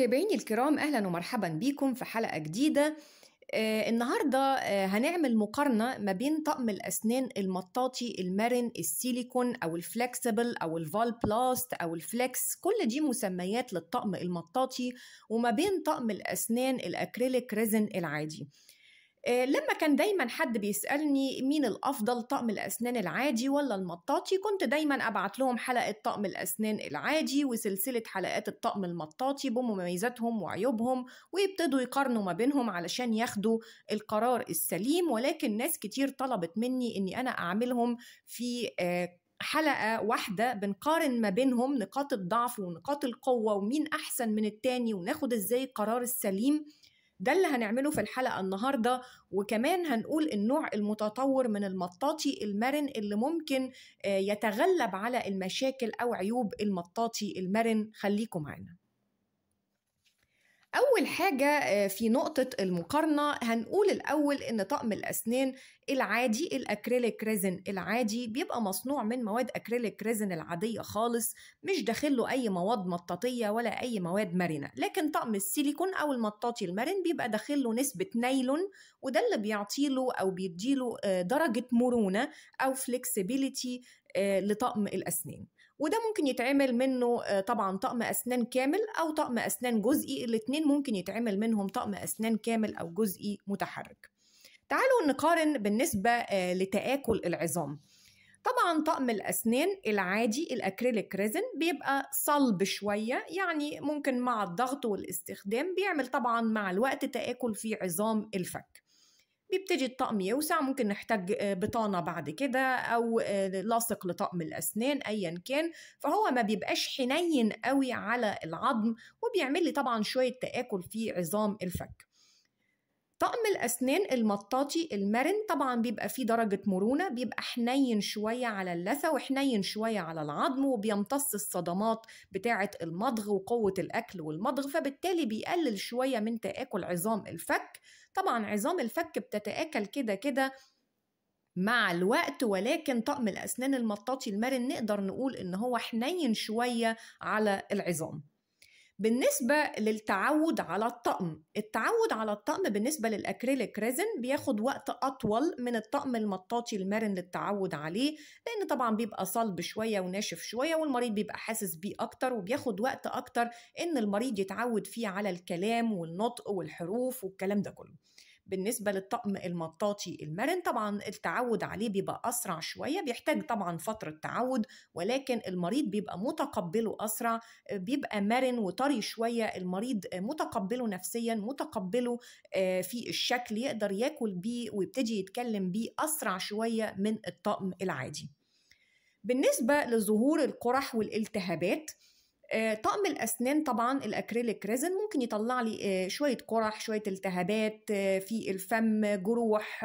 متابعيني الكرام اهلا ومرحبا بيكم في حلقه جديده آه النهارده آه هنعمل مقارنه ما بين طقم الاسنان المطاطي المرن السيليكون او الفلكسبل او الفال بلاست او الفلكس كل دي مسميات للطقم المطاطي وما بين طقم الاسنان الاكريليك ريزن العادي آه، لما كان دايما حد بيسالني مين الافضل طقم الاسنان العادي ولا المطاطي كنت دايما ابعت لهم حلقه طقم الاسنان العادي وسلسله حلقات الطقم المطاطي بمميزاتهم وعيوبهم ويبتدوا يقارنوا ما بينهم علشان ياخدوا القرار السليم ولكن ناس كتير طلبت مني اني انا اعملهم في آه، حلقة واحدة بنقارن ما بينهم نقاط الضعف ونقاط القوة ومين أحسن من التاني وناخد إزاي القرار السليم ده اللي هنعمله في الحلقة النهاردة وكمان هنقول النوع المتطور من المطاطي المرن اللي ممكن آه، يتغلب على المشاكل أو عيوب المطاطي المرن خليكم معانا أول حاجة آه، في نقطة المقارنة هنقول الأول إن طقم الأسنان العادي الأكريليك ريزن العادي بيبقى مصنوع من مواد أكريليك ريزن العادية خالص مش داخل له أي مواد مطاطية ولا أي مواد مرنة لكن طقم السيليكون أو المطاطي المرن بيبقى داخل له نسبة نايلون وده اللي بيعطيله أو بيديله آه، درجة مرونة أو فليكسبيليتي آه، لطقم الأسنان وده ممكن يتعمل منه آه، طبعا طقم اسنان كامل او طقم اسنان جزئي الاثنين ممكن يتعمل منهم طقم اسنان كامل او جزئي متحرك تعالوا نقارن بالنسبه آه، لتاكل العظام طبعا طقم الاسنان العادي الاكريليك ريزن بيبقى صلب شويه يعني ممكن مع الضغط والاستخدام بيعمل طبعا مع الوقت تاكل في عظام الفك بيبتدي الطقم يوسع ممكن نحتاج آه، بطانه بعد كده او آه، لاصق لطقم الاسنان ايا كان فهو ما بيبقاش حنين قوي على العظم وبيعمل لي طبعا شويه تاكل في عظام الفك طقم الأسنان المطاطي المرن طبعا بيبقى فيه درجة مرونة بيبقى حنين شوية على اللثة وحنين شوية على العظم وبيمتص الصدمات بتاعة المضغ وقوة الأكل والمضغ فبالتالي بيقلل شوية من تآكل عظام الفك طبعا عظام الفك بتتآكل كده كده مع الوقت ولكن طقم الأسنان المطاطي المرن نقدر نقول إن هو حنين شوية على العظام بالنسبة للتعود على الطقم التعود على الطقم بالنسبة للأكريليك ريزن بياخد وقت أطول من الطقم المطاطي المرن للتعود عليه لأن طبعا بيبقى صلب شوية وناشف شوية والمريض بيبقى حاسس بيه أكتر وبياخد وقت أكتر إن المريض يتعود فيه على الكلام والنطق والحروف والكلام ده كله بالنسبه للطقم المطاطي المرن طبعا التعود عليه بيبقى اسرع شويه بيحتاج طبعا فتره تعود ولكن المريض بيبقى متقبله اسرع آه، بيبقى مرن وطري شويه المريض متقبله نفسيا متقبله آه، في الشكل يقدر ياكل بيه ويبتدي يتكلم بيه اسرع شويه من الطقم العادي بالنسبه لظهور القرح والالتهابات آه، طقم الاسنان طبعا الاكريليك ريزن ممكن يطلع لي آه، شويه قرح شويه التهابات آه، في الفم جروح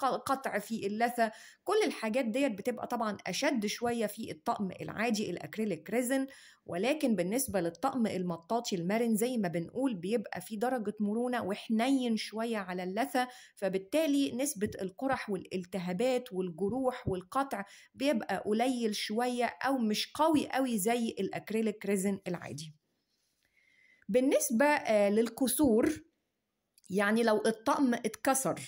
قطع في اللثه كل الحاجات ديت بتبقى طبعا أشد شوية في الطقم العادي الأكريليك ريزن ولكن بالنسبة للطقم المطاطي المرن زي ما بنقول بيبقى في درجة مرونة وحنين شوية على اللثة فبالتالي نسبة القرح والالتهابات والجروح والقطع بيبقى قليل شوية أو مش قوي قوي زي الأكريليك ريزن العادي بالنسبة آه، للكسور يعني لو الطقم اتكسر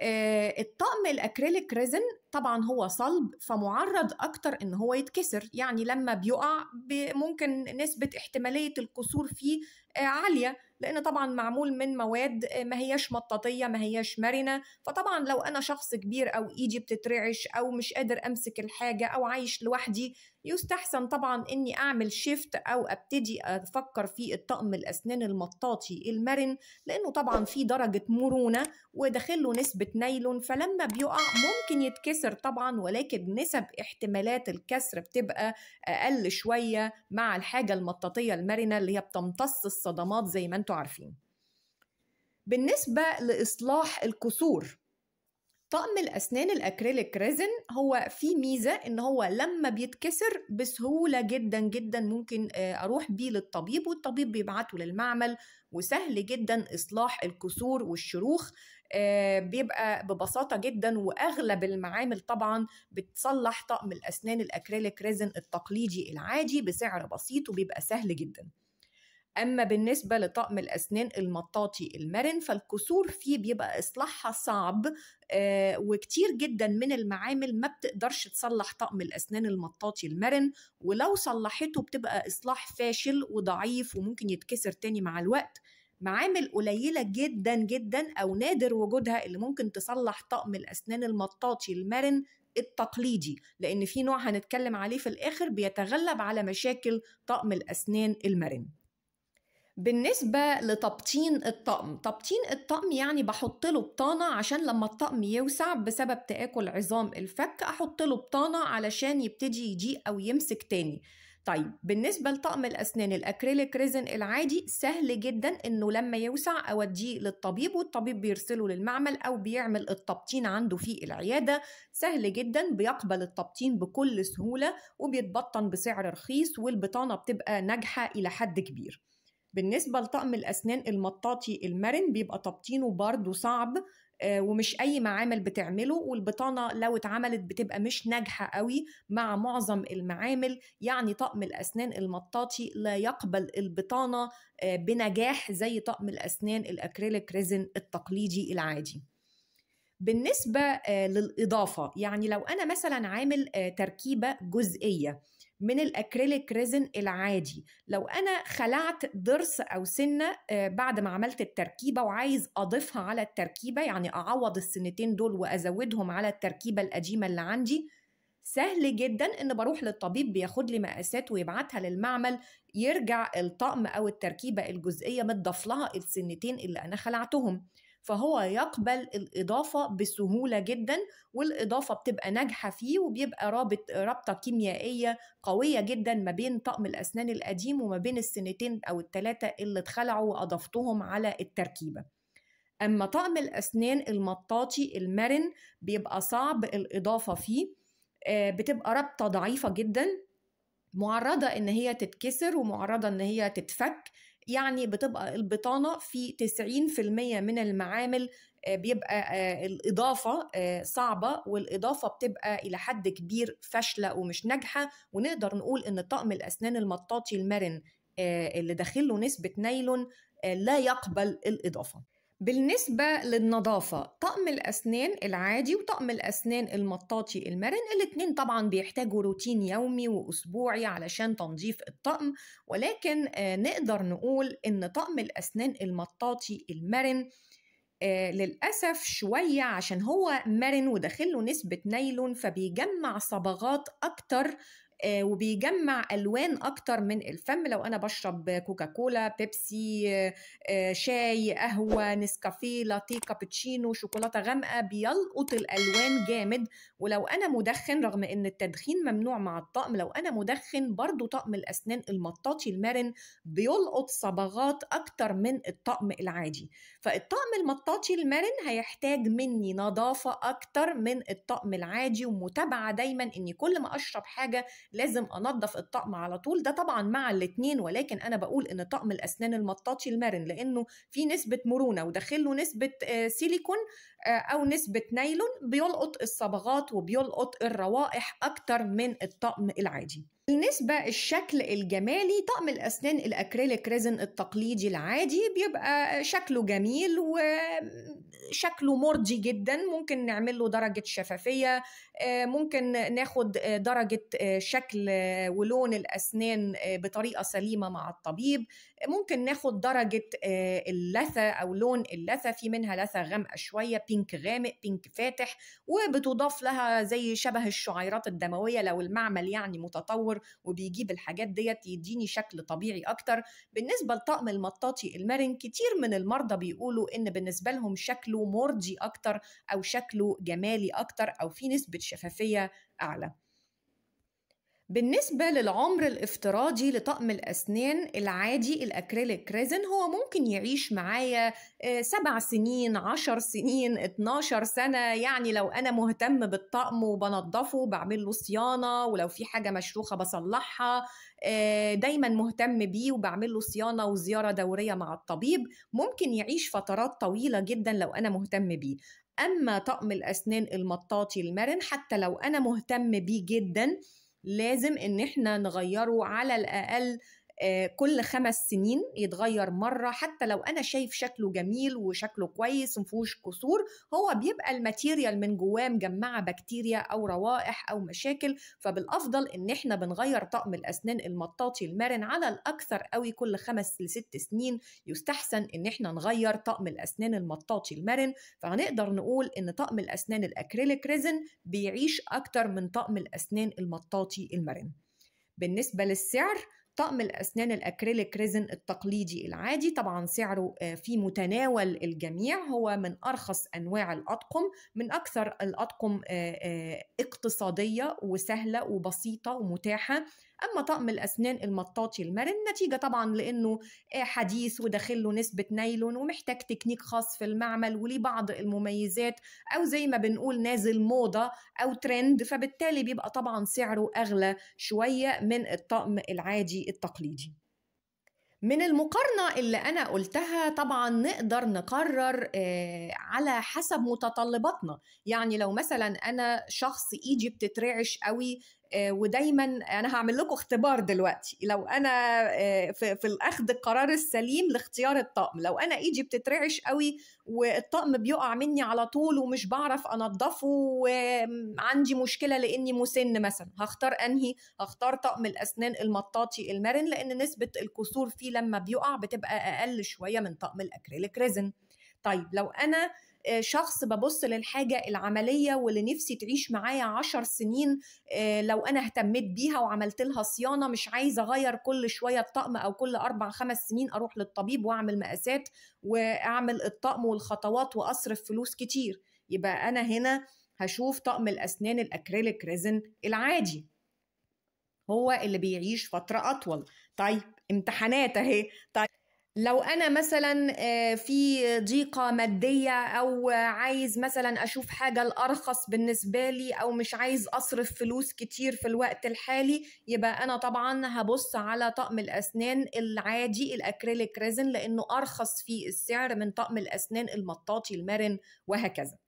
آه، الطقم الاكريليك ريزن طبعا هو صلب فمعرض اكتر ان هو يتكسر يعني لما بيقع ممكن نسبه احتماليه الكسور فيه آه، عاليه لان طبعا معمول من مواد آه، ما هياش مطاطيه ما هياش مرنه فطبعا لو انا شخص كبير او ايدي بتترعش او مش قادر امسك الحاجه او عايش لوحدي يستحسن طبعا اني اعمل شيفت او ابتدي افكر في الطقم الاسنان المطاطي المرن لانه طبعا في درجه مرونه وداخله نسبه نايلون فلما بيقع ممكن يتكسر بتتكسر طبعا ولكن نسب احتمالات الكسر بتبقى اقل شويه مع الحاجه المطاطيه المرنه اللي هي بتمتص الصدمات زي ما انتم عارفين بالنسبه لاصلاح الكسور طقم الأسنان الأكريليك ريزن هو فيه ميزة إن هو لما بيتكسر بسهولة جدا جدا ممكن آه، أروح بيه للطبيب والطبيب بيبعته للمعمل وسهل جدا إصلاح الكسور والشروخ آه، بيبقى ببساطة جدا وأغلب المعامل طبعا بتصلح طقم الأسنان الأكريليك ريزن التقليدي العادي بسعر بسيط وبيبقى سهل جدا أما بالنسبة لطقم الأسنان المطاطي المرن فالكسور فيه بيبقى إصلاحها صعب آه، وكتير جدا من المعامل ما بتقدرش تصلح طقم الأسنان المطاطي المرن ولو صلحته بتبقى إصلاح فاشل وضعيف وممكن يتكسر تاني مع الوقت معامل قليله جدا جدا او نادر وجودها اللي ممكن تصلح طقم الاسنان المطاطي المرن التقليدي لان في نوع هنتكلم عليه في الاخر بيتغلب على مشاكل طقم الاسنان المرن بالنسبة لتبطين الطقم تبطين الطقم يعني بحط له بطانة عشان لما الطقم يوسع بسبب تآكل عظام الفك أحط له بطانة علشان يبتدي يضيق أو يمسك تاني طيب بالنسبه لطقم الاسنان الاكريليك ريزن العادي سهل جدا انه لما يوسع اوديه للطبيب والطبيب بيرسله للمعمل او بيعمل التبطين عنده في العياده سهل جدا بيقبل التبطين بكل سهوله وبيتبطن بسعر رخيص والبطانه بتبقى ناجحه الى حد كبير بالنسبة لطقم الأسنان المطاطي المرن بيبقى تبطينه برضه صعب آه، ومش اي معامل بتعمله والبطانه لو اتعملت بتبقى مش ناجحه قوي مع معظم المعامل يعني طقم الاسنان المطاطي لا يقبل البطانه آه، بنجاح زي طقم الاسنان الاكريليك ريزن التقليدي العادي بالنسبه آه، للاضافه يعني لو انا مثلا عامل تركيبه جزئيه من الاكريليك ريزن العادي لو انا خلعت ضرس او سنه آه، بعد ما عملت التركيبه وعايز اضيفها على التركيبه يعني اعوض السنتين دول وازودهم على التركيبه القديمه اللي عندي سهل جدا ان بروح للطبيب بياخد لي مقاسات ويبعتها للمعمل يرجع الطقم او التركيبه الجزئيه متضاف لها السنتين اللي انا خلعتهم فهو يقبل الاضافه بسهوله جدا والاضافه بتبقى ناجحه فيه وبيبقى رابط رابطه كيميائيه قويه جدا ما بين طقم الاسنان القديم وما بين السنتين او الثلاثه اللي اتخلعوا واضفتهم على التركيبه اما طقم الاسنان المطاطي المرن بيبقى صعب الاضافه فيه آه، بتبقى رابطه ضعيفه جدا معرضه ان هي تتكسر ومعرضه ان هي تتفك يعني بتبقى البطانه في 90% من المعامل آه، بيبقى آه، الإضافة آه، صعبة والإضافة بتبقى إلى حد كبير فاشلة ومش ناجحة ونقدر نقول إن طقم الأسنان المطاطي المرن اللي داخله نسبة نايلون لا يقبل الإضافة بالنسبة للنظافة طقم الأسنان العادي وطقم الأسنان المطاطي المرن الاتنين طبعا بيحتاجوا روتين يومي وأسبوعي علشان تنظيف الطقم ولكن آه، نقدر نقول إن طقم الأسنان المطاطي المرن آه، للأسف شوية عشان هو مرن وداخله نسبة نايلون فبيجمع صبغات أكتر آه، وبيجمع الوان اكتر من الفم لو انا بشرب كوكا كولا بيبسي آه، آه، شاي قهوه نسكافيه لاتيه كابتشينو شوكولاته غامقه بيلقط الالوان جامد ولو انا مدخن رغم ان التدخين ممنوع مع الطقم لو انا مدخن برضو طقم الاسنان المطاطي المرن بيلقط صبغات اكتر من الطقم العادي فالطقم المطاطي المرن هيحتاج مني نظافه اكتر من الطقم العادي ومتابعه دايما اني كل ما اشرب حاجه لازم انظف الطقم على طول ده طبعا مع الاثنين ولكن انا بقول ان طقم الاسنان المطاطي المرن لانه في نسبه مرونه وداخله نسبه آه، سيليكون آه، او نسبه نايلون بيلقط الصبغات وبيلقط الروائح اكتر من الطقم العادي بالنسبة الشكل الجمالي طقم الأسنان الأكريليك ريزن التقليدي العادي بيبقى شكله جميل وشكله مرضي جدا ممكن نعمل له درجة شفافية آه، ممكن ناخد آه، درجة آه، شكل ولون الأسنان بطريقة سليمة مع الطبيب ممكن ناخد درجة آه، اللثة أو لون اللثة في منها لثة غامقة شوية بينك غامق بينك فاتح وبتضاف لها زي شبه الشعيرات الدموية لو المعمل يعني متطور وبيجيب الحاجات ديت يديني شكل طبيعي أكتر بالنسبة لطقم المطاطي المرن كتير من المرضى بيقولوا إن بالنسبة لهم شكله مرضي أكتر أو شكله جمالي أكتر أو في نسبة شفافية أعلى بالنسبة للعمر الافتراضي لطقم الأسنان العادي الأكريليك ريزن هو ممكن يعيش معايا آه، سبع سنين عشر سنين اتناشر سنة يعني لو أنا مهتم بالطقم وبنضفه بعمل له صيانة ولو في حاجة مشروخة بصلحها آه، دايما مهتم بيه وبعمل له صيانة وزيارة دورية مع الطبيب ممكن يعيش فترات طويلة جدا لو أنا مهتم بيه أما طقم الأسنان المطاطي المرن حتى لو أنا مهتم بيه جدا لازم ان احنا نغيره على الاقل آه، كل خمس سنين يتغير مرة حتى لو أنا شايف شكله جميل وشكله كويس ومفيهوش كسور هو بيبقى الماتيريال من جواه مجمعة بكتيريا أو روائح أو مشاكل فبالأفضل إن إحنا بنغير طقم الأسنان المطاطي المرن على الأكثر قوي كل خمس لست سنين يستحسن إن إحنا نغير طقم الأسنان المطاطي المرن فهنقدر نقول إن طقم الأسنان الأكريليك ريزن بيعيش أكتر من طقم الأسنان المطاطي المرن بالنسبة للسعر طقم الأسنان الأكريليك ريزن التقليدي العادي طبعا سعره آه، في متناول الجميع هو من أرخص أنواع الأطقم من أكثر الأطقم آه، آه، اقتصادية وسهلة وبسيطة ومتاحة اما طقم الاسنان المطاطي المرن نتيجه طبعا لانه آه، حديث وداخل له نسبه نايلون ومحتاج تكنيك خاص في المعمل وليه بعض المميزات او زي ما بنقول نازل موضه او ترند فبالتالي بيبقى طبعا سعره اغلى شويه من الطقم العادي التقليدي من المقارنة اللي أنا قلتها طبعا نقدر نقرر آه، على حسب متطلباتنا يعني لو مثلا أنا شخص إيدي بتترعش قوي آه، ودايما انا هعمل لكم اختبار دلوقتي لو انا آه، في, في القرار السليم لاختيار الطقم لو انا ايدي بتترعش قوي والطقم بيقع مني على طول ومش بعرف انضفه وعندي مشكله لاني مسن مثلا هختار انهي هختار طقم الاسنان المطاطي المرن لان نسبه الكسور فيه لما بيقع بتبقى اقل شويه من طقم الاكريليك ريزن طيب لو انا آه، شخص ببص للحاجة العملية واللي نفسي تعيش معايا عشر سنين آه، لو أنا اهتميت بيها وعملت لها صيانة مش عايزة أغير كل شوية الطقم أو كل أربع خمس سنين أروح للطبيب وأعمل مقاسات وأعمل الطقم والخطوات وأصرف فلوس كتير يبقى أنا هنا هشوف طقم الأسنان الأكريليك ريزن العادي هو اللي بيعيش فترة أطول طيب امتحانات اهي طيب لو انا مثلا آه، في ضيقه ماديه او عايز مثلا اشوف حاجه الارخص بالنسبه لي او مش عايز اصرف فلوس كتير في الوقت الحالي يبقى انا طبعا هبص على طقم الاسنان العادي الاكريليك ريزن لانه ارخص في السعر من طقم الاسنان المطاطي المرن وهكذا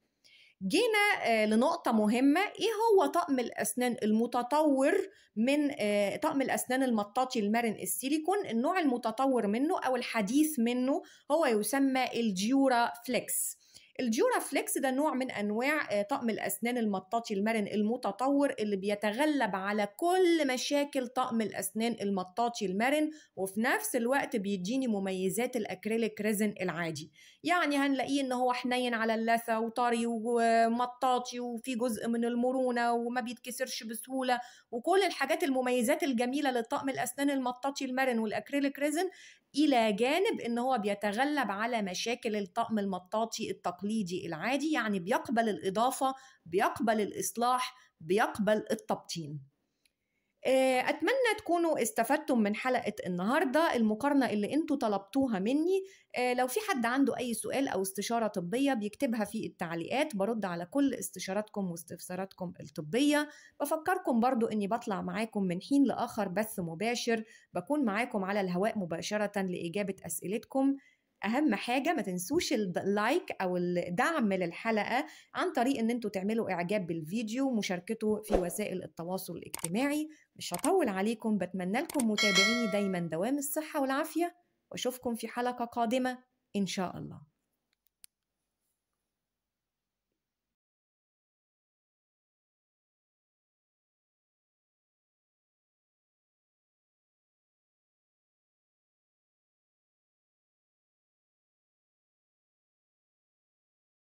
جينا آه، لنقطة مهمة إيه هو طقم الأسنان المتطور من آه، طقم الأسنان المطاطي المرن السيليكون النوع المتطور منه أو الحديث منه هو يسمى الجيورا فليكس الجورا فليكس ده نوع من انواع آه، طقم الاسنان المطاطي المرن المتطور اللي بيتغلب على كل مشاكل طقم الاسنان المطاطي المرن وفي نفس الوقت بيديني مميزات الاكريليك ريزن العادي يعني هنلاقيه ان هو حنين على اللثه وطري ومطاطي وفي جزء من المرونه وما بيتكسرش بسهوله وكل الحاجات المميزات الجميله للطقم الاسنان المطاطي المرن والاكريليك ريزن الى جانب ان هو بيتغلب على مشاكل الطقم المطاطي التقليدي العادي يعني بيقبل الاضافه بيقبل الاصلاح بيقبل التبطين آه، اتمنى تكونوا استفدتم من حلقه النهارده المقارنه اللي انتوا طلبتوها مني آه، لو في حد عنده اي سؤال او استشاره طبيه بيكتبها في التعليقات برد على كل استشاراتكم واستفساراتكم الطبيه بفكركم برضو اني بطلع معاكم من حين لاخر بث مباشر بكون معاكم على الهواء مباشره لاجابه اسئلتكم اهم حاجه ما تنسوش اللايك او الدعم للحلقه عن طريق ان انتوا تعملوا اعجاب بالفيديو ومشاركته في وسائل التواصل الاجتماعي مش هطول عليكم بتمنى لكم متابعيني دايما دوام الصحه والعافيه واشوفكم في حلقه قادمه ان شاء الله